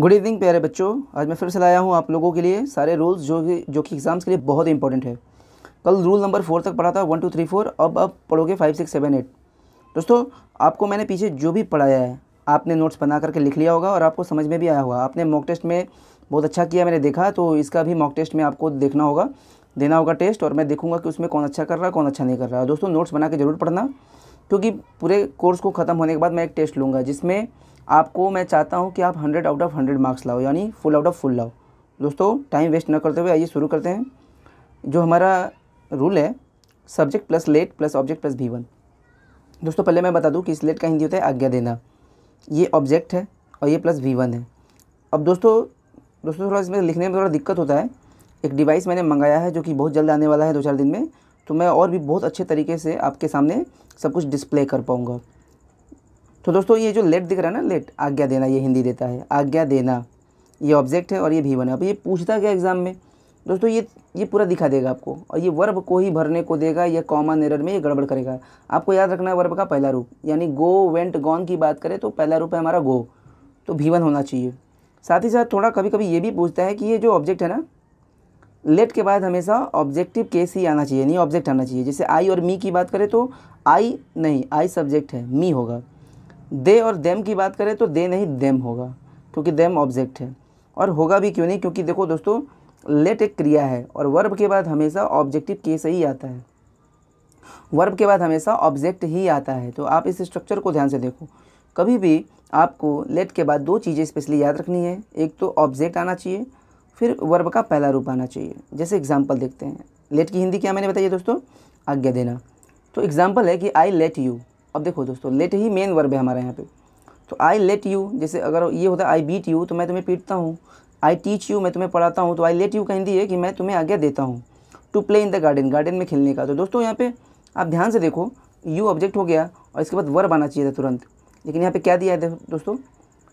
good evening प्यारे बच्चों आज मैं फिर से लाया हूँ आप लोगों के लिए सारे रूल्स जो कि जो कि एग्ज़ाम्स के लिए बहुत इंपॉर्टेंट है कल रूल नंबर फोर तक पढ़ा था वन टू थ्री फोर अब अब पढ़ोगे फाइव सिक्स सेवन एट दोस्तों आपको मैंने पीछे जो भी पढ़ाया है आपने नोट्स बना करके लिख लिया होगा और आपको समझ में भी आया होगा आपने मॉक टेस्ट में बहुत अच्छा किया मैंने देखा तो इसका भी मॉक टेस्ट में आपको देखना होगा देना होगा टेस्ट और मैं देखूँगा कि उसमें कौन अच्छा कर रहा है कौन अच्छा नहीं कर रहा है दोस्तों नोट्स बना के ज़रूर पढ़ना क्योंकि पूरे कोर्स को ख़त्म होने के बाद मैं एक टेस्ट लूँगा जिसमें आपको मैं चाहता हूँ कि आप hundred out of hundred marks लाओ यानी फुल आउट ऑफ फुल लाओ दोस्तों टाइम वेस्ट ना करते हुए आइए शुरू करते हैं जो हमारा रूल है subject plus let plus object plus V one दोस्तों पहले मैं बता दूं कि इस लेट का हिंदी होता है आज्ञा देना ये ऑब्जेक्ट है और ये प्लस वी वन है अब दोस्तों दोस्तों थोड़ा इसमें लिखने में थोड़ा दिक्कत होता है एक डिवाइस मैंने मंगाया है जो कि बहुत जल्द आने वाला है दो चार दिन में तो मैं और भी बहुत अच्छे तरीके से आपके सामने सब कुछ डिस्प्ले कर पाऊँगा तो दोस्तों ये जो लेट दिख रहा है ना लेट आज्ञा देना ये हिंदी देता है आज्ञा देना ये ऑब्जेक्ट है और ये भी बना अब ये पूछता क्या एग्ज़ाम में दोस्तों ये ये पूरा दिखा देगा आपको और ये वर्ब को ही भरने को देगा या कॉमन एरर में ये गड़बड़ करेगा आपको याद रखना है वर्ब का पहला रूप यानी गो वेंट गॉन की बात करें तो पहला रूप है हमारा गो तो भीवन होना चाहिए साथ ही साथ थोड़ा कभी कभी ये भी पूछता है कि ये जो ऑब्जेक्ट है ना लेट के बाद हमेशा ऑब्जेक्टिव केस ही आना चाहिए नहीं ऑब्जेक्ट आना चाहिए जैसे आई और मी की बात करें तो आई नहीं आई सब्जेक्ट है मी होगा दे और देम की बात करें तो दे नहीं देम होगा क्योंकि देम ऑब्जेक्ट है और होगा भी क्यों नहीं क्योंकि देखो दोस्तों लेट एक क्रिया है और वर्ब के बाद हमेशा ऑब्जेक्टिव केस ही आता है वर्ब के बाद हमेशा ऑब्जेक्ट ही आता है तो आप इस स्ट्रक्चर को ध्यान से देखो कभी भी आपको लेट के बाद दो चीज़ें स्पेशली याद रखनी है एक तो ऑब्जेक्ट आना चाहिए फिर वर्ब का पहला रूप आना चाहिए जैसे एग्जाम्पल देखते हैं लेट की हिंदी क्या मैंने बताइए दोस्तों आज्ञा देना तो एग्ज़ाम्पल है कि आई लेट यू अब देखो दोस्तों लेट ही मेन वर्ब है हमारे यहाँ पे तो आई लेट यू जैसे अगर ये होता है आई बीट यू तो मैं तुम्हें पीटता हूँ आई टीच यू मैं तुम्हें पढ़ाता हूँ तो आई लेट यू का हिंदी है कि मैं तुम्हें आज्ञा देता हूँ to play in the garden garden में खेलने का तो दोस्तों यहाँ पे आप ध्यान से देखो यू ऑब्जेक्ट हो गया और इसके बाद वर्ब आना चाहिए था तुरंत लेकिन यहाँ पे क्या दिया है दोस्तों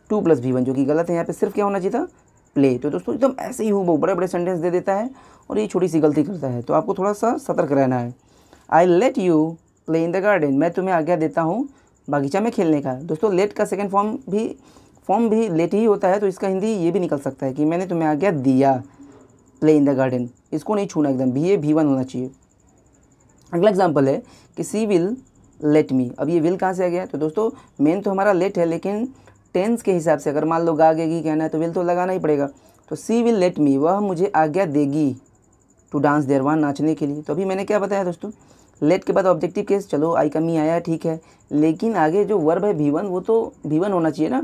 टू प्लस भी वन जो कि गलत है यहाँ पे सिर्फ क्या होना चाहिए था प्ले तो दोस्तों एकदम ऐसे ही हूँ वो बड़े बड़े सेंटेंस दे देता है और ये छोटी सी गलती करता है तो आपको थोड़ा सा सतर्क रहना है I let you play in the garden मैं तुम्हें आज्ञा देता हूँ बागीचा में खेलने का दोस्तों लेट का सेकेंड फॉर्म भी फॉर्म भी लेट ही होता है तो इसका हिंदी ये भी निकल सकता है कि मैंने तुम्हें आज्ञा दिया प्ले इन द गार्डन इसको नहीं छूना एकदम भी ए भी वन होना चाहिए अगला एग्जाम्पल है कि सी विल लेट मी अब ये विल कहाँ से आ गया तो दोस्तों मेन तो हमारा लेट है लेकिन टेंस के हिसाब से अगर मान लो गा गएगी कहना है तो विल तो लगाना ही पड़ेगा तो सी विल लेट मी वह मुझे आज्ञा देगी टू डांस देरवान नाचने के लिए तो अभी मैंने क्या बताया दोस्तों लेट के बाद ऑब्जेक्टिव केस चलो आई कमी आया ठीक है लेकिन आगे जो वर्ब है भीवन वो तो भीवन होना चाहिए ना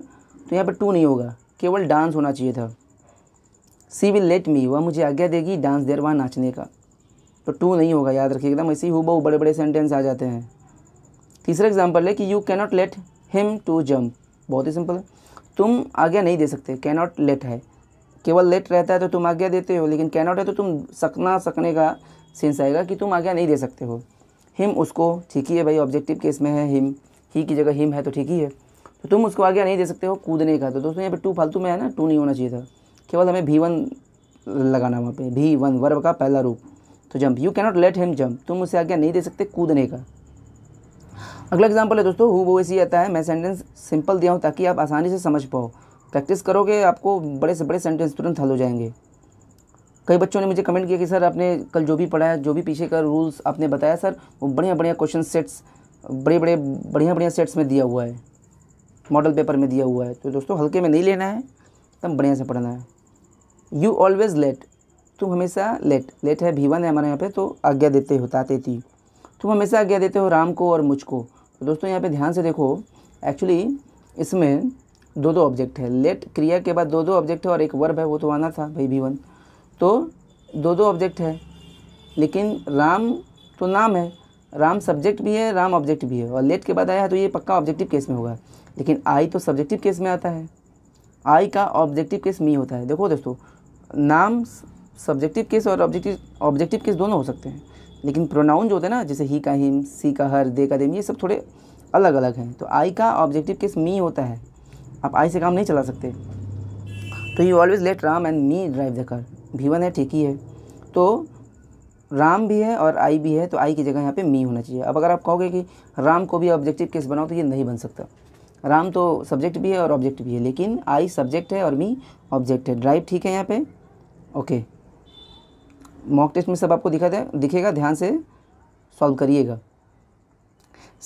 तो यहाँ पर टू नहीं होगा केवल डांस होना चाहिए था सी विल लेट मी वह मुझे आज्ञा देगी डांस देर वहाँ नाचने का तो टू नहीं होगा याद रखिए एकदम ऐसे ही हुबहू बड़े बड़े सेंटेंस आ जाते हैं तीसरा एग्जाम्पल है कि you cannot let him to jump बहुत ही सिंपल है तुम आज्ञा नहीं दे सकते कैनॉट लेट है केवल लेट रहता है तो तुम आज्ञा देते हो लेकिन कैनॉट है तो तुम सकना सकने का सेंस आएगा कि तुम आज्ञा नहीं दे सकते हो हिम उसको ठीक ही है भाई ऑब्जेक्टिव केस में है हिम ही की जगह हिम है तो ठीक ही है तो तुम उसको आगे नहीं दे सकते हो कूदने का तो दोस्तों यहाँ पे टू फालतू में है ना टू नहीं होना चाहिए था केवल हमें भी वन लगाना वहाँ पे भी वन वर्ब का पहला रूप तो jump you cannot let him jump तुम उसे आज्ञा नहीं दे सकते कूदने का अगला एग्जाम्पल है दोस्तों हु वो ऐसी आता है मैं सेंटेंस सिंपल दिया हूँ ताकि आप आसानी से समझ पाओ प्रैक्टिस करोगे आपको बड़े से बड़े सेंटेंस तुरंत हल हो जाएंगे कई बच्चों ने मुझे कमेंट किया कि सर आपने कल जो भी पढ़ाया जो भी पीछे का रूल्स आपने बताया सर वो बढ़िया बढ़िया क्वेश्चन सेट्स बड़े बड़े बढ़िया बढ़िया सेट्स में दिया हुआ है मॉडल पेपर में दिया हुआ है तो दोस्तों हल्के में नहीं लेना है एकदम बढ़िया से पढ़ना है यू ऑलवेज़ लेट तुम हमेशा लेट लेट है भीवन है हमारे यहाँ पे तो आज्ञा देते हो ताते थी तुम हमेशा आज्ञा देते हो राम को और मुझको तो दोस्तों यहाँ पे ध्यान से देखो एक्चुअली इसमें दो दो ऑब्जेक्ट है लेट क्रिया के बाद दो दो ऑब्जेक्ट है और एक वर्ब है वो तो आना था भाई भीवन तो दो दो ऑब्जेक्ट है लेकिन राम तो नाम है राम सब्जेक्ट भी है राम ऑब्जेक्ट भी है और लेट के बाद आया है तो ये पक्का ऑब्जेक्टिव केस में होगा लेकिन आई तो सब्जेक्टिव केस में आता है आई का ऑब्जेक्टिव केस मी होता है देखो दोस्तों नाम सब्जेक्टिव केस और ऑब्जेक्टिव ऑब्जेक्टिव केस दोनों हो सकते हैं लेकिन प्रोनाउन जो होता है ना जैसे ही का हिम सी का हर दे का देम ये सब थोड़े अलग अलग हैं तो आई का ऑब्जेक्टिव केस मी होता है आप आई से काम नहीं चला सकते तो you always let Ram and me drive the car V one है ठीक ही है तो राम भी है और आई भी है तो आई की जगह यहाँ पे मी होना चाहिए अब अगर आप कहोगे कि राम को भी ऑब्जेक्टिव केस बनाओ तो ये नहीं बन सकता राम तो सब्जेक्ट भी है और ऑब्जेक्ट भी है लेकिन आई सब्जेक्ट है और मी ऑब्जेक्ट है ड्राइव ठीक है यहाँ पे ओके मॉक टेस्ट में सब आपको दिखा दे दिखेगा ध्यान से सॉल्व करिएगा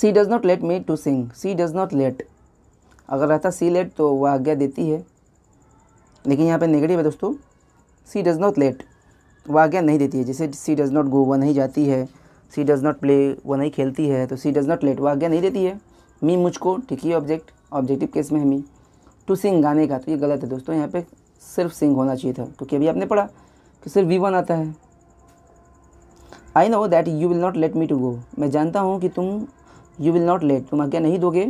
she does not let me to sing she does not let अगर रहता सी लेट तो वह आज्ञा देती है लेकिन यहाँ पे नेगेटिव है दोस्तों सी डज़ नॉट लेट वह आज्ञा नहीं देती है जैसे सी डज़ नॉट गो वह नहीं जाती है सी डज़ नॉट प्ले वह नहीं खेलती है तो सी डज़ नॉट लेट वह आज्ञा नहीं देती है मी मुझको ठीक ही ऑब्जेक्ट ऑब्जेक्टिव केस में है मी टू सिंग गाने का तो ये गलत है दोस्तों यहाँ पे सिर्फ सिंग होना चाहिए था क्योंकि अभी आपने पढ़ा कि सिर्फ वी वन आता है I know that you will not let me to go मैं जानता हूँ कि तुम यू विल नॉट लेट तुम आज्ञा नहीं दोगे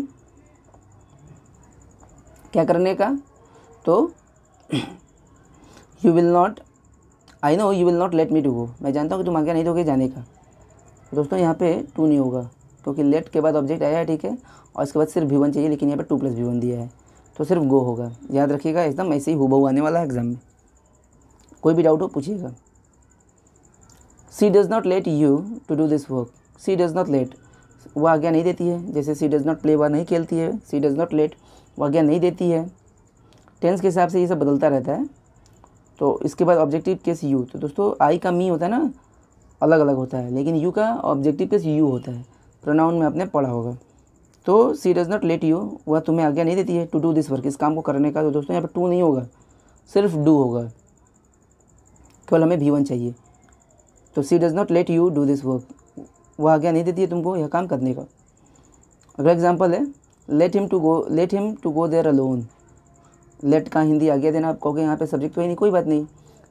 क्या करने का तो you will not I know you will not let me to go मैं जानता हूँ कि तुम आज्ञा नहीं दोगे जाने का दोस्तों यहाँ पे टू नहीं होगा क्योंकि लेट के बाद ऑब्जेक्ट आया है ठीक है और इसके बाद सिर्फ भी वन चाहिए लेकिन यहाँ पे टू प्लस भी वन दिया है तो सिर्फ गो होगा याद रखिएगा एकदम ऐसे ही हुबहू आने वाला है एग्ज़ाम में कोई भी डाउट हो पूछिएगा she does not let you to do this work she does not let वह आज्ञा नहीं देती है जैसे सी डज़ नॉट प्ले वह नहीं खेलती है सी डज़ नॉट लेट वह आज्ञा नहीं देती है टेंस के हिसाब से ये सब बदलता रहता है तो इसके बाद ऑब्जेक्टिव केस यू तो दोस्तों आई का मी होता है ना अलग अलग होता है लेकिन यू का ऑब्जेक्टिव केस यू होता है प्रोनाउन में आपने पढ़ा होगा तो she does not let you वह तुम्हें आज्ञा नहीं देती है टू डू दिस वर्क इस काम को करने का तो दोस्तों यहाँ पर टू नहीं होगा सिर्फ डू होगा केवल हमें भी वन चाहिए तो she does not let you do this work वह आज्ञा नहीं देती है तुमको यह काम करने का अगला एग्जाम्पल है let him to go let him to go there alone let का हिंदी गया देना आप कहोगे यहाँ पे सब्जेक्ट तो ही नहीं कोई बात नहीं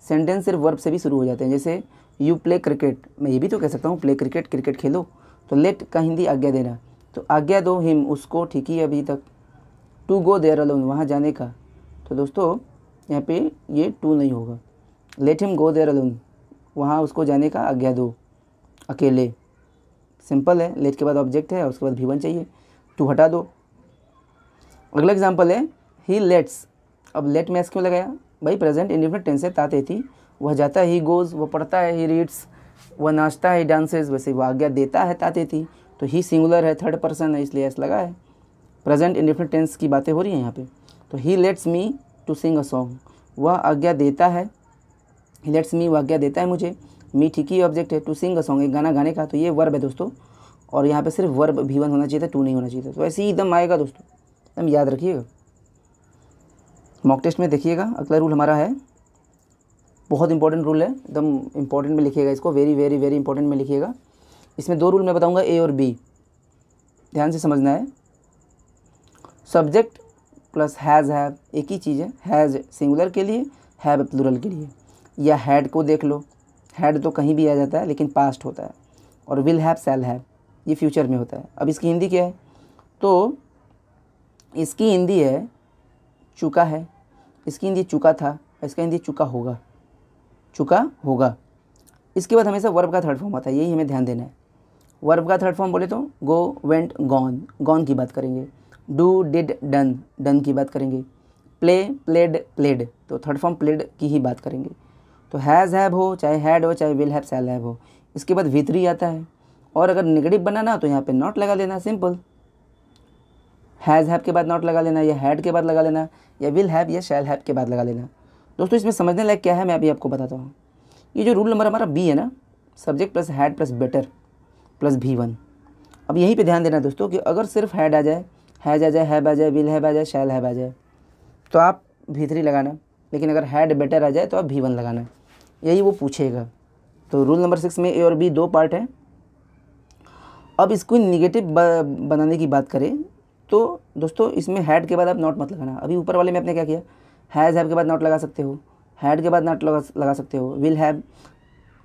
सेंटेंस सिर्फ वर्ब से भी शुरू हो जाते हैं जैसे यू प्ले क्रिकेट मैं ये भी तो कह सकता हूँ प्ले क्रिकेट क्रिकेट खेलो तो लेट का हिंदी आज्ञा देना तो आज्ञा दो हिम उसको ठीक ही अभी तक टू गो देयर अलोन वहाँ जाने का तो दोस्तों यहाँ पे ये टू नहीं होगा let him go there alone वहाँ उसको जाने का आज्ञा दो अकेले सिंपल है लेट के बाद ऑब्जेक्ट है उसके बाद भीवन चाहिए टू हटा दो अगला एग्जाम्पल है ही लेट्स अब लेट मैच क्यों लगाया भाई प्रेजेंट इंडिफिनेट टेंस है ताते थी वह जाता है ही गोज़ वह पढ़ता है ही रीड्स वह नाचता है डांसेस वैसे वह आज्ञा देता है ताते थी तो ही सिंगुलर है थर्ड पर्सन है इसलिए ऐसा लगा है प्रेजेंट इंडिफिनेट टेंस की बातें हो रही हैं यहाँ पे तो he lets me to sing a song वह आज्ञा देता है ही लेट्स मी वह आज्ञा देता है मुझे मी ठीक ही ऑब्जेक्ट है टू सिंग अ सॉन्ग एक गाना गाने का तो ये वर्ब है दोस्तों और यहाँ पे सिर्फ वर्ब भी वन होना चाहिए था टू नहीं होना चाहिए था तो ऐसे ही एकदम आएगा दोस्तों एकदम याद रखिएगा मॉक टेस्ट में देखिएगा अगला रूल हमारा है बहुत इंपॉर्टेंट रूल है एकदम इंपॉर्टेंट में लिखिएगा इसको वेरी वेरी वेरी इंपॉर्टेंट में लिखिएगा इसमें दो रूल मैं बताऊंगा ए और बी ध्यान से समझना है सब्जेक्ट प्लस हैज़ हैव एक ही चीज़ हैज़ सिंगुलर के लिए हैव प्लूरल के लिए या हैड को देख लो हैड तो कहीं भी आ जाता है लेकिन पास्ट होता है और विल हैव सेल हैव ये फ्यूचर में होता है अब इसकी हिंदी क्या है तो इसकी हिंदी है चुका है इसकी हिंदी चुका था इसका हिंदी चुका होगा चुका होगा इसके बाद हमेशा वर्ब का थर्ड फॉर्म आता है यही हमें ध्यान देना है वर्ब का थर्ड फॉर्म बोले तो गो वेंट गॉन गॉन की बात करेंगे डू डिड डन डन की बात करेंगे प्ले प्लेड प्लेड तो थर्ड फॉर्म प्लेड की ही बात करेंगे तो हैज़ हैब हो चाहे हैड हो चाहे विल हैव सेल हैब हो इसके बाद वितरी आता है और अगर निगेटिव बनाना तो यहाँ पे नॉट लगा देना सिंपल हैज़ हैव के बाद नॉट लगा लेना या हैड के बाद लगा लेना या विल हैव या शैल हैव के बाद लगा लेना दोस्तों इसमें समझने लायक क्या है मैं अभी आपको बताता हूँ ये जो रूल नंबर हमारा बी है ना subject plus had plus better plus V one अब यहीं पे ध्यान देना दोस्तों कि अगर सिर्फ हैड आ जाए हैज आ जाए हैब आ जाए विल हैब आ जाए शैल हैब आ जाए तो आप भी थ्री लगाना लेकिन अगर हैड बेटर आ जाए तो आप भी वन लगाना यही वो पूछेगा तो रूल नंबर सिक्स में ए और बी दो पार्ट है अब इसको निगेटिव बनाने की बात करें तो दोस्तों इसमें हैड के बाद आप नॉट मत लगाना अभी ऊपर वाले में आपने क्या किया हैज़ हैव के बाद नॉट लगा सकते हो हैड के बाद नॉट लगा लगा सकते हो विल हैव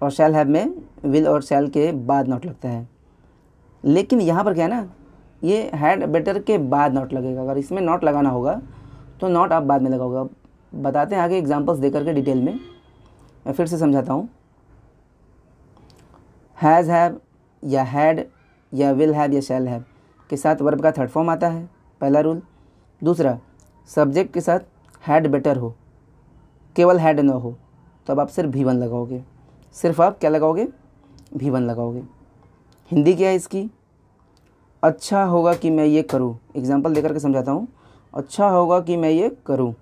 और शैल हैव में विल और शैल के बाद नॉट लगता है लेकिन यहाँ पर क्या है ना ये हैड बेटर के बाद नॉट लगेगा अगर इसमें नॉट लगाना होगा तो नॉट आप बाद में लगाओगे बताते हैं आगे एग्जांपल्स दे करके डिटेल में मैं फिर से समझाता हूँ हैज़ हैव या हैड या विल हैव या शैल हैव के साथ वर्ब का थर्ड फॉर्म आता है पहला रूल दूसरा सब्जेक्ट के साथ हैड बेटर हो केवल हैड ना हो तो अब आप सिर्फ भी वन लगाओगे सिर्फ आप क्या लगाओगे भी वन लगाओगे हिंदी क्या है इसकी अच्छा होगा कि मैं ये करूँ एग्जाम्पल देकर के समझाता हूँ अच्छा होगा कि मैं ये करूँ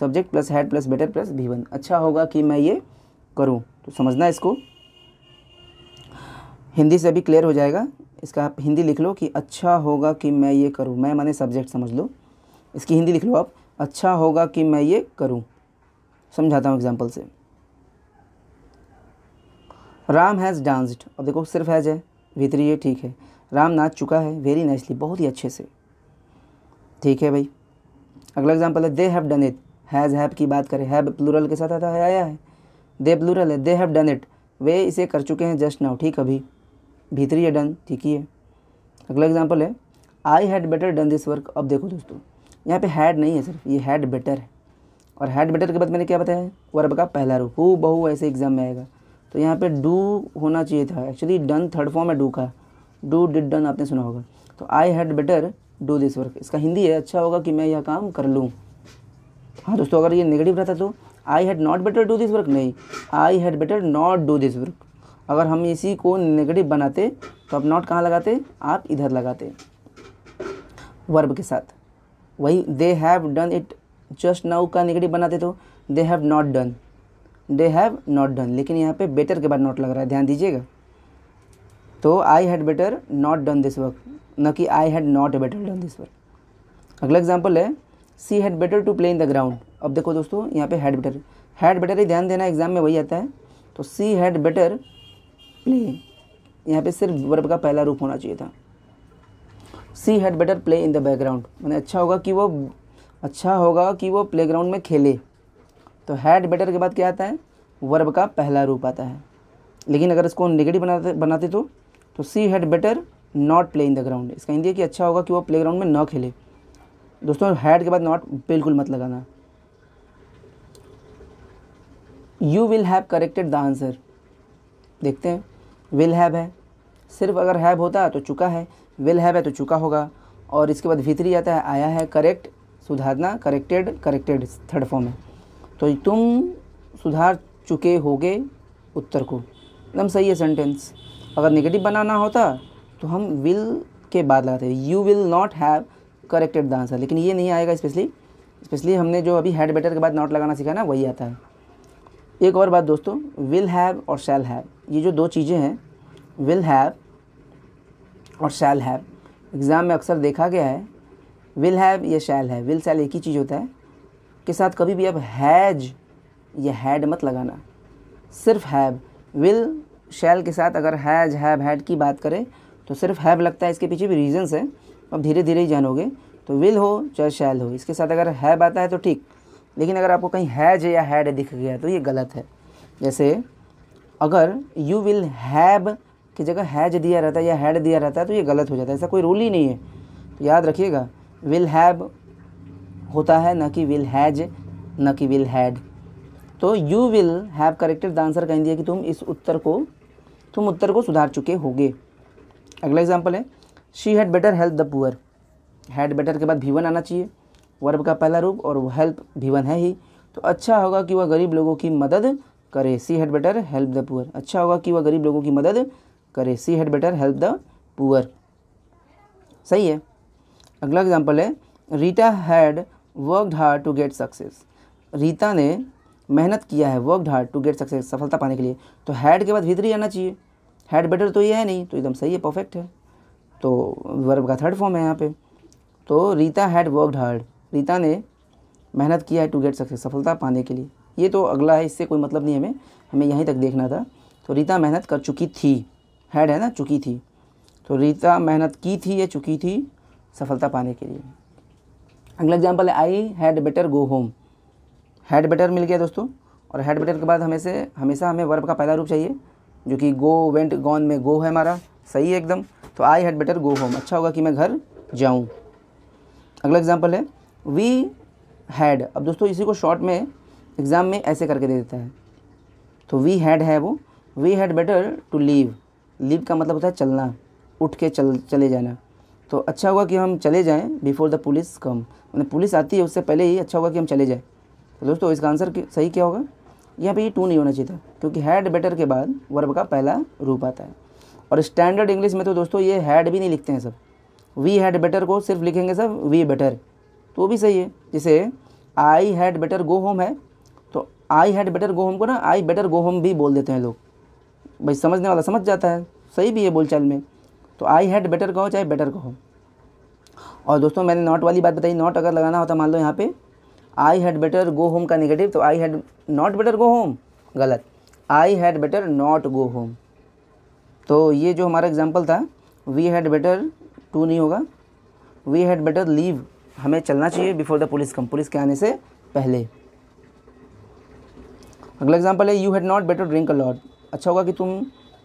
subject plus had plus better plus V one अच्छा होगा कि मैं ये करूँ तो समझना इसको हिंदी से अभी क्लियर हो जाएगा इसका आप हिंदी लिख लो कि अच्छा होगा कि मैं ये करूँ मैं माने सब्जेक्ट समझ लो इसकी हिंदी लिख लो आप अच्छा होगा कि मैं ये करूँ समझाता हूँ एग्जाम्पल से राम हैज़ डांस्ड अब देखो सिर्फ हैज़ है भीतरी ये ठीक है राम नाच चुका है वेरी नाइसली बहुत ही अच्छे से ठीक है भाई अगला एग्जाम्पल है they have done it has have की बात करें हैव प्लूरल के साथ आता है आया है दे प्लूरल है दे हैव डन इट वे इसे कर चुके हैं जस्ट नाउ ठीक अभी भीतरी है डन ठीक ही है अगला एग्जाम्पल है I had better done this work अब देखो दोस्तों यहाँ पे हैड नहीं है सिर्फ ये हैड बेटर है और हैड बेटर के बाद मैंने क्या बताया है वर्ब का पहला रूप हु बहु ऐसे एग्जाम में आएगा तो यहाँ पे डू होना चाहिए था एक्चुअली डन थर्ड फॉर्म है डू का डू डिड डन आपने सुना होगा तो I had better do this work इसका हिंदी है अच्छा होगा कि मैं यह काम कर लूँ हाँ दोस्तों अगर ये नेगेटिव रहता तो I had not better do this work नहीं I had better not do this work अगर हम इसी को नेगेटिव बनाते तो आप नॉट कहाँ लगाते आप इधर लगाते वर्ब के साथ वही they have done it just now का नेगेटिव बनाते तो they have not done they have not done लेकिन यहाँ पे बेटर के बाद नॉट लग रहा है ध्यान दीजिएगा तो I had better not done this work न कि I had not better done this work अगला एग्जाम्पल है she had better to play in the ground अब देखो दोस्तों यहाँ पे हैड बेटर हैड बेटर ही ध्यान देना एग्जाम में वही आता है तो सी हैड बेटर प्ले यहाँ पे सिर्फ वर्ब का पहला रूप होना चाहिए था she had better play in the background मैंने अच्छा होगा कि वो अच्छा होगा कि वो ग्राउंड में खेले तो हैड बेटर के बाद क्या आता है वर्ब का पहला रूप आता है लेकिन अगर इसको नेगेटिव बनाते बनाते तो तो she had better not play in the ground इसका हिंदी कि अच्छा होगा कि वो प्ले ग्राउंड में ना खेले दोस्तों हैड के बाद नॉट बिल्कुल मत लगाना you will have corrected the answer देखते हैं विल हैव है सिर्फ अगर हैव होता तो चुका है विल हैव है तो चुका होगा और इसके बाद भीतरी आता है आया है करेक्ट सुधारना करेक्टेड करेक्टेड थर्ड फॉर्म है तो तुम सुधार चुके होगे उत्तर को एकदम सही है सेंटेंस अगर निगेटिव बनाना होता तो हम विल के बाद लगाते you will not have corrected the answer लेकिन ये नहीं आएगा स्पेशली स्पेशली हमने जो अभी हैड बेटर के बाद नॉट लगाना सीखा ना वही आता है एक और बात दोस्तों विल हैव और शैल हैव ये जो दो चीज़ें हैं विल हैव और शैल हैव एग्ज़ाम में अक्सर देखा गया है विल हैव या शैल है विल शैल एक ही चीज़ होता है के साथ कभी भी अब हैज या हैड मत लगाना सिर्फ हैव विल शैल के साथ अगर हैज हैव हैड की बात करें तो सिर्फ हैव लगता है इसके पीछे भी रीजंस हैं अब धीरे धीरे ही जानोगे तो विल हो चाहे शैल हो इसके साथ अगर हैव आता है तो ठीक लेकिन अगर आपको कहीं हैज या हैड दिख गया तो ये गलत है जैसे अगर यू विल हैव की जगह हैज दिया रहता है या हैड दिया रहता है तो ये गलत हो जाता है ऐसा कोई रूल ही नहीं है तो याद रखिएगा विल हैव होता है ना कि विल हैज ना कि विल हैड तो you will have corrected the answer कह दिया कि तुम इस उत्तर को तुम उत्तर को सुधार चुके होगे अगला एग्जाम्पल है she had better help the poor had better के बाद भीवन आना चाहिए वर्ब का पहला रूप और हेल्प भीवन है ही तो अच्छा होगा कि वह गरीब लोगों की मदद करे she had better help the poor अच्छा होगा कि वह गरीब लोगों की मदद करे she had better help the poor सही है अगला एग्जाम्पल है Rita had worked hard to get success Rita ने मेहनत किया है worked hard to get success सफलता पाने के लिए तो हैड के बाद भीतरी आना चाहिए हैड बेटर तो ये है नहीं तो एकदम सही है परफेक्ट है तो वर्ब का थर्ड फॉर्म है यहाँ पे तो Rita had worked hard Rita ने मेहनत किया है टू गेट सक्सेस सफलता पाने के लिए ये तो अगला है इससे कोई मतलब नहीं हमें हमें यहीं तक देखना था तो रीता मेहनत कर चुकी थी हैड है ना चुकी थी तो रीता मेहनत की थी या चुकी थी सफलता पाने के लिए अगला एग्जाम्पल है I had better go home had better मिल गया दोस्तों और हैड बेटर के बाद हमें से हमेशा हमें वर्ब का पहला रूप चाहिए जो कि गो वेंट गॉन में गो है हमारा सही है एकदम तो I had better go home अच्छा होगा कि मैं घर जाऊँ अगला एग्जाम्पल है वी हैड अब दोस्तों इसी को शॉर्ट में एग्ज़ाम में ऐसे करके दे देता है तो वी हैड है वो we had better to leave leave का मतलब होता है चलना उठ के चल चले जाना तो अच्छा हुआ कि हम चले जाएं बिफोर द पुलिस कम मतलब पुलिस आती है उससे पहले ही अच्छा हुआ कि हम चले जाएं तो दोस्तों इसका आंसर सही क्या होगा यहाँ पे ये टू नहीं होना चाहिए था क्योंकि हैड बेटर के बाद वर्ब का पहला रूप आता है और स्टैंडर्ड इंग्लिश में तो दोस्तों ये हैड भी नहीं लिखते हैं सब वी हैड बेटर को सिर्फ लिखेंगे सब वी बेटर तो वो भी सही है जैसे I had better go home है I had better go home को ना आई बेटर गो होम भी बोल देते हैं लोग भाई समझने वाला समझ जाता है सही भी है बोलचाल में तो आई हैड बेटर कहो चाहे बेटर कहो और दोस्तों मैंने नॉट वाली बात बताई नॉट अगर लगाना होता मान लो यहाँ पे I had better go home का नेगेटिव तो I had not better go home गलत I had better not go home तो ये जो हमारा एग्जाम्पल था वी हैड बेटर टू नहीं होगा वी हैड बेटर लीव हमें चलना चाहिए before the police come police के आने से पहले अगला एग्जाम्पल है you had not better drink a lot अच्छा होगा कि तुम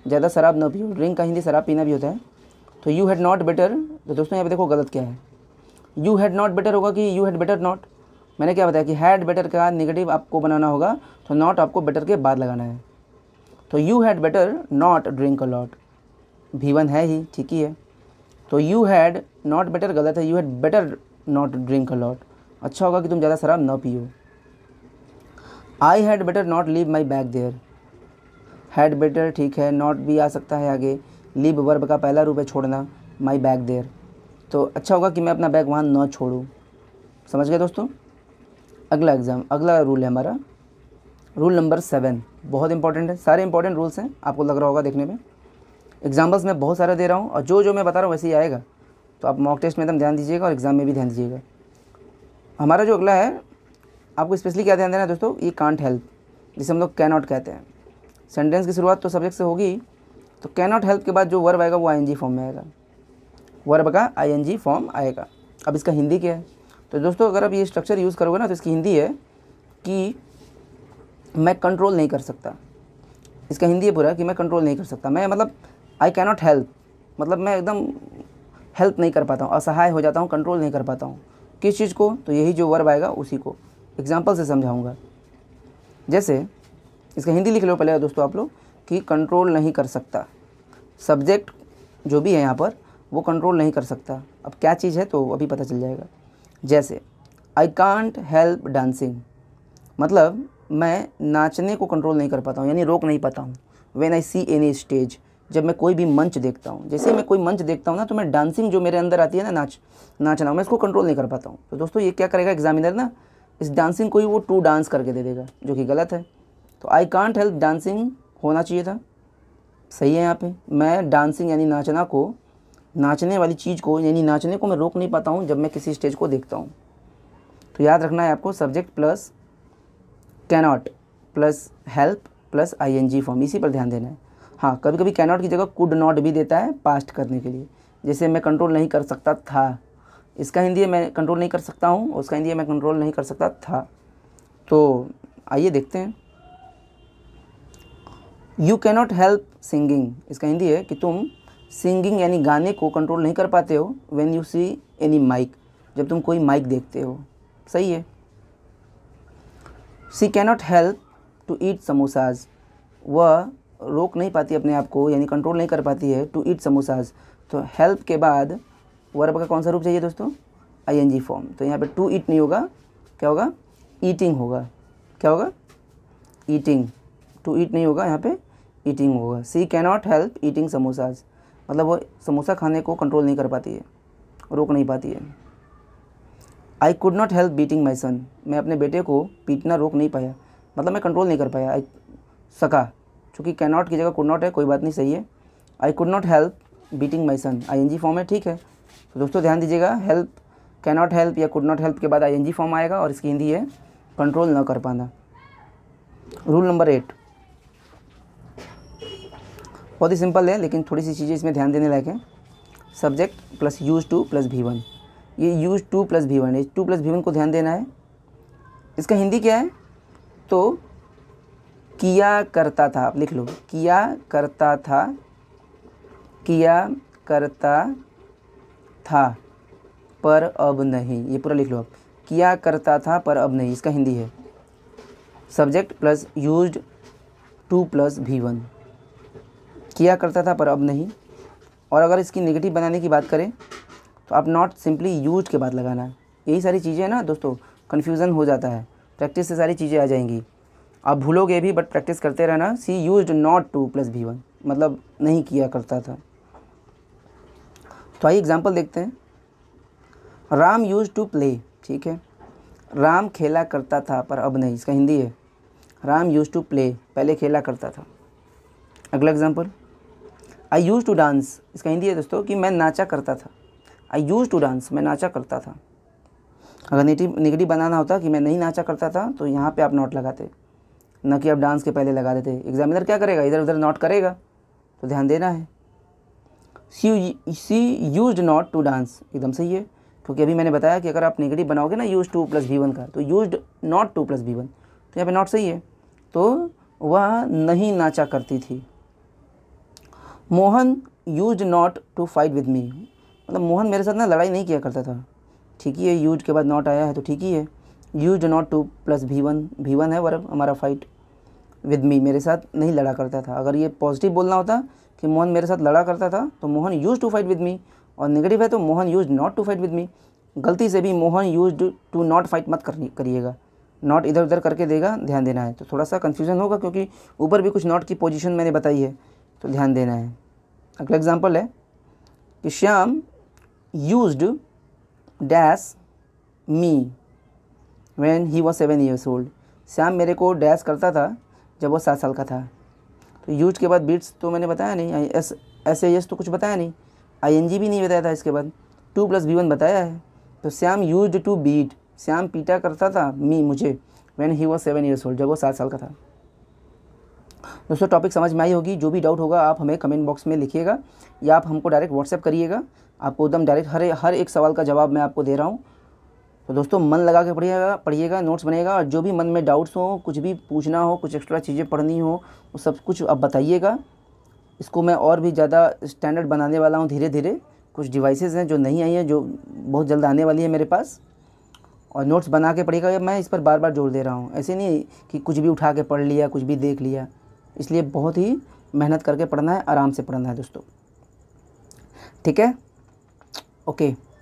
ज़्यादा शराब ना पियो ड्रिंक का हिंदी शराब पीना भी होता है तो यू हैड नॉट बेटर तो दोस्तों यहाँ पे देखो गलत क्या है यू हैड नॉट बेटर होगा कि यू हैड बेटर नॉट मैंने क्या बताया कि हैड बेटर का नेगेटिव आपको बनाना होगा तो नॉट आपको बेटर के बाद लगाना है तो you had better not drink a lot V one है ही ठीक ही है तो यू हैड नॉट बेटर गलत है you had better not drink a lot अच्छा होगा कि तुम ज़्यादा शराब ना पियो I had better not leave my bag there had better ठीक है नॉट भी आ सकता है आगे लीव वर्ब का पहला रूप है छोड़ना माई बैग देयर तो अच्छा होगा कि मैं अपना बैग वहाँ न छोड़ूँ समझ गए दोस्तों अगला एग्ज़ाम अगला रूल है हमारा रूल नंबर सेवन बहुत इंपॉर्टेंट है सारे इंपॉर्टेंट रूल्स हैं आपको लग रहा होगा देखने में एग्जाम्पल्स मैं बहुत सारा दे रहा हूँ और जो जो मैं बता रहा हूँ वैसे ही आएगा तो आप मॉक टेस्ट में एकदम ध्यान दीजिएगा और एग्ज़ाम में भी ध्यान दीजिएगा हमारा जो अगला है आपको स्पेशली क्या ध्यान देना है दोस्तों ये कांट हेल्प जिसे हम लोग कैनॉट कहते हैं सेंटेंस की शुरुआत तो सब्जेक्ट से होगी तो कैनॉट हेल्प के बाद जो वर्ब आएगा वो आई फॉर्म में आएगा वर्ब का आई फॉर्म आएगा अब इसका हिंदी क्या है तो दोस्तों अगर आप ये स्ट्रक्चर यूज़ करोगे ना तो इसकी हिंदी है कि मैं कंट्रोल नहीं कर सकता इसका हिंदी है पूरा कि मैं कंट्रोल नहीं कर सकता मैं मतलब आई कैनॉट हेल्प मतलब मैं एकदम हेल्प नहीं कर पाता हूँ असहाय हो जाता हूँ कंट्रोल नहीं कर पाता हूँ किस चीज़ को तो यही जो वर्ब आएगा उसी को एग्जाम्पल से समझाऊँगा जैसे इसका हिंदी लिख लो पहले दोस्तों आप लोग कि कंट्रोल नहीं कर सकता सब्जेक्ट जो भी है यहाँ पर वो कंट्रोल नहीं कर सकता अब क्या चीज़ है तो अभी पता चल जाएगा जैसे आई कॉन्ट हेल्प डांसिंग मतलब मैं नाचने को कंट्रोल नहीं कर पाता हूँ यानी रोक नहीं पाता हूँ when I see any stage जब मैं कोई भी मंच देखता हूँ जैसे मैं कोई मंच देखता हूँ ना तो मैं डांसिंग जो मेरे अंदर आती है ना नाच नाचना मैं इसको कंट्रोल नहीं कर पाता हूँ तो दोस्तों ये क्या करेगा एग्जामिनर ना इस डांसिंग को ही वो टू डांस करके दे देगा जो कि गलत है तो आई कांट हेल्प डांसिंग होना चाहिए था सही है यहाँ पे मैं डांसिंग यानी नाचना को नाचने वाली चीज़ को यानी नाचने को मैं रोक नहीं पाता हूँ जब मैं किसी स्टेज को देखता हूँ तो याद रखना है आपको subject plus cannot plus help plus I N G form इसी पर ध्यान देना है हाँ कभी कभी कैनॉट की जगह कुड नॉट भी देता है पास्ट करने के लिए जैसे मैं कंट्रोल नहीं कर सकता था इसका हिंदी मैं कंट्रोल नहीं कर सकता हूँ उसका हिंदी मैं कंट्रोल नहीं कर सकता था तो आइए देखते हैं यू कैनॉट हेल्प सिंगिंग इसका हिंदी है कि तुम सिंगिंग यानी गाने को कंट्रोल नहीं कर पाते हो when you see any mic जब तुम कोई माइक देखते हो सही है she cannot help to eat samosas वह रोक नहीं पाती अपने आप को यानी कंट्रोल नहीं कर पाती है टू ईट समोसाज तो हेल्प के बाद वर्ब का कौन सा रूप चाहिए दोस्तों जी फॉर्म तो यहाँ पे टू ईट नहीं होगा क्या होगा ईटिंग होगा क्या होगा ईटिंग टू ईट नहीं होगा यहाँ पे ईटिंग होगा she cannot help eating samosas मतलब वो समोसा खाने को कंट्रोल नहीं कर पाती है रोक नहीं पाती है I could not help beating my son मैं अपने बेटे को पीटना रोक नहीं पाया मतलब मैं कंट्रोल नहीं कर पाया आई सका चूँकि कैनॉट की जगह कुड नॉट है कोई बात नहीं सही है I could not help beating my son I N G form है ठीक है तो दोस्तों ध्यान दीजिएगा हेल्प कैनॉट हेल्प या कुड नॉट हेल्प के बाद आई फॉर्म आएगा और इसकी हिंदी है कंट्रोल न कर पाना रूल नंबर एट बहुत ही सिंपल है लेकिन थोड़ी सी चीज़ें इसमें ध्यान देने लायक है subject plus use to plus V one ये use to plus V one है टू प्लस भी वन को ध्यान देना है इसका हिंदी क्या है तो किया करता था आप लिख लो किया करता था किया करता था पर अब नहीं ये पूरा लिख लो आप किया करता था पर अब नहीं इसका हिंदी है subject plus use to plus V one किया करता था पर अब नहीं और अगर इसकी नेगेटिव बनाने की बात करें तो आप नॉट सिंपली यूज के बाद लगाना यही सारी चीज़ें ना दोस्तों कन्फ्यूज़न हो जाता है प्रैक्टिस से सारी चीज़ें आ जाएंगी आप भूलोगे भी बट प्रैक्टिस करते रहना she use not to plus V one मतलब नहीं किया करता था तो आइए एग्जाम्पल देखते हैं राम यूज़ टू प्ले ठीक है राम खेला करता था पर अब नहीं इसका हिंदी है राम यूज़ टू प्ले पहले खेला करता था अगला example I use to dance इसका हिंदी है दोस्तों कि मैं नाचा करता था आई यूज़ टू डांस मैं नाचा करता था अगर नेगेटिव नेगेटिव बनाना होता कि मैं नहीं नाचा करता था तो यहाँ पे आप नोट लगाते ना कि आप डांस के पहले लगा देते एग्जामिनर क्या करेगा इधर उधर नोट करेगा तो ध्यान देना है she she use not to dance एकदम सही है क्योंकि अभी मैंने बताया कि अगर आप नेगेटिव बनाओगे ना use to plus V one का तो use not to plus V one तो यहाँ पे नॉट सही है तो वह नहीं नाचा करती थी Mohan use not to fight with me मतलब मोहन मेरे साथ ना लड़ाई नहीं किया करता था ठीक ही है यूज के बाद नॉट आया है तो ठीक ही है use not to plus V one V one है वर्ब हमारा फाइट विद मी मेरे साथ नहीं लड़ा करता था अगर ये पॉजिटिव बोलना होता कि मोहन मेरे साथ लड़ा करता था तो Mohan use to fight with me और नेगेटिव है तो Mohan use not to fight with me गलती से भी Mohan use to not fight मत करिएगा नॉट इधर उधर करके देगा ध्यान देना है तो थोड़ा सा कन्फ्यूजन होगा क्योंकि ऊपर भी कुछ नॉट की पोजिशन मैंने बताई है तो ध्यान देना है अगला एग्जाम्पल है कि Shyam used dash me when he was seven years old Shyam मेरे को डैश करता था जब वो सात साल का था तो यूज के बाद बीट्स तो मैंने बताया नहीं एस एस एस तो कुछ बताया नहीं आई एन जी भी नहीं बताया था इसके बाद टू प्लस बी वन बताया है तो Shyam use to beat Shyam पीटा करता था मी मुझे when he was seven years old जब वो सात साल का था दोस्तों टॉपिक समझ में आई होगी जो भी डाउट होगा आप हमें कमेंट बॉक्स में लिखिएगा या आप हमको डायरेक्ट व्हाट्सएप करिएगा आपको एकदम डायरेक्ट हर हर एक सवाल का जवाब मैं आपको दे रहा हूँ तो दोस्तों मन लगा के पढ़िएगा पढ़िएगा नोट्स बनेगा और जो भी मन में डाउट्स हो कुछ भी पूछना हो कुछ एक्स्ट्रा चीज़ें पढ़नी हो वो सब कुछ आप बताइएगा इसको मैं और भी ज़्यादा स्टैंडर्ड बनाने वाला हूँ धीरे धीरे कुछ डिवाइसेस हैं जो नहीं आई हैं जो बहुत जल्द आने वाली है मेरे पास और नोट्स बना के पढ़िएगा मैं इस पर बार बार जोर दे रहा हूँ ऐसे नहीं कि कुछ भी उठा के पढ़ लिया कुछ भी देख लिया इसलिए बहुत ही मेहनत करके पढ़ना है आराम से पढ़ना है दोस्तों ठीक है ओके